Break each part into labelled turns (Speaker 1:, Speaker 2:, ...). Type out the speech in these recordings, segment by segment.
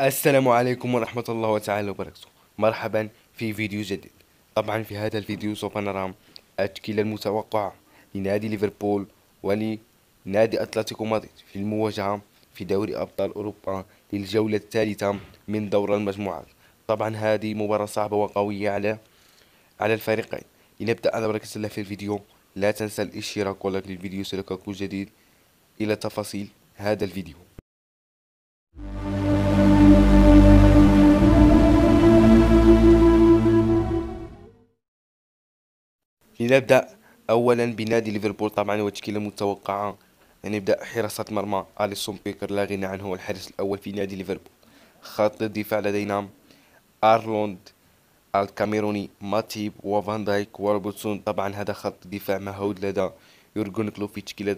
Speaker 1: السلام عليكم ورحمة الله تعالى وبركاته مرحبا في فيديو جديد طبعا في هذا الفيديو سوف نرى التشكيلة المتوقعة لنادي ليفربول ولنادي أتلتيكو مدريد في المواجهة في دوري أبطال أوروبا للجولة الثالثة من دور المجموعات طبعا هذه مباراة صعبة وقوية على على الفريقين لنبدأ على بركة الله في الفيديو لا تنسى الاشتراك واللايك للفيديو سلكك جديد إلى تفاصيل هذا الفيديو لنبدأ أولا بنادي ليفربول طبعا وتشكيلة متوقعة نبدأ حراسة مرمى أليسون بيكر لا غنى عنه هو الحارس الأول في نادي ليفربول خط الدفاع لدينا أرلوند الكاميروني ماتيب وفان دايك وروبرتسون طبعا هذا خط دفاع مهود لدى يورجن كلوب في تشكيلة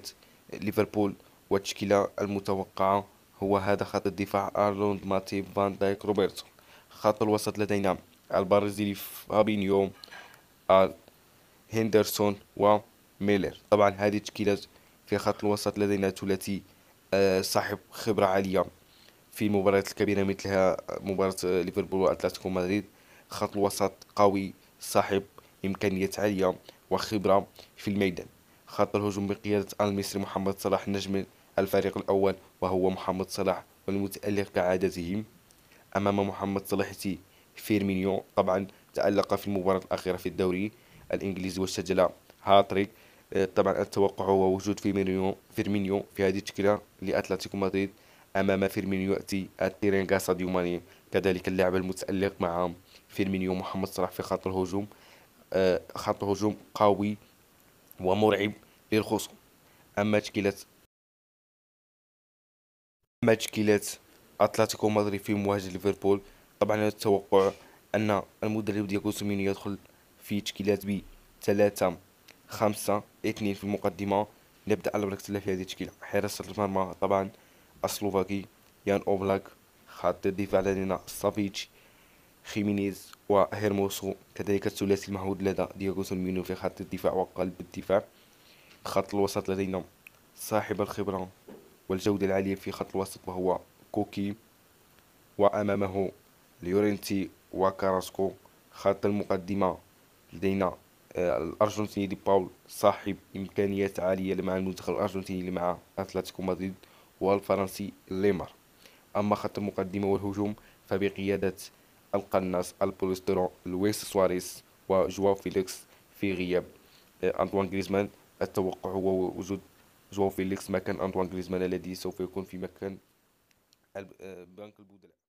Speaker 1: ليفربول والتشكيلة المتوقعة هو هذا خط الدفاع أرلوند ماتيب فان دايك روبرتسون خط الوسط لدينا البرازيلي فابينيو هندرسون وميلر طبعا هذه تشكيلة في خط الوسط لدينا ثلاثي آه، صاحب خبرة عالية في المباريات الكبيرة مثلها مباراة ليفربول وأتلتيكو مدريد خط الوسط قوي صاحب إمكانيات عالية وخبرة في الميدان خط الهجوم بقيادة المصري محمد صلاح نجم الفريق الأول وهو محمد صلاح والمتألق كعادته أمام محمد صلاح فيرمينيو طبعا تألق في المباراة الأخيرة في الدوري الإنجليزي وسجل هاتريك آه، طبعا التوقع هو وجود فيرمينيو فيرمينيو في هذه التشكيلة لأتلتيكو مدريد أمام فيرمينيو يأتي التيرينغا ساديو ماني كذلك اللاعب المتألق مع فيرمينيو محمد صلاح في خط الهجوم آه، خط هجوم قوي ومرعب للخصوم أما تشكيلة أما تشكيلة أتلتيكو مدريد في مواجهة ليفربول طبعا التوقع أن المدرب ديال يدخل في تشكيلات ب 3 5 2 في المقدمة نبدأ على بركة الله في هذه التشكيلة حراسة المرمى طبعا السلوفاكي يان أوبلاك خط الدفاع لدينا سافيتش خيمينيز وهيرموسو كذلك الثلاثي المعهود لدى دياغو سيمينو في خط الدفاع وقلب الدفاع خط الوسط لدينا صاحب الخبرة والجودة العالية في خط الوسط وهو كوكي وأمامه ليورنتي وكاراسكو خط المقدمة لدينا آه، الأرجنتيني دي باول صاحب إمكانيات عالية مع المنتخب الأرجنتيني اللي مع أتلتيكو مدريد والفرنسي ليمار أما خط المقدمة والهجوم فبقيادة القناص البوليسترون لويس سواريز وجواو فيليكس في غياب آه، أنطوان غريزمان التوقع هو وجود جواو فيليكس مكان أنطوان غريزمان الذي سوف يكون في مكان آه، بنك البودلة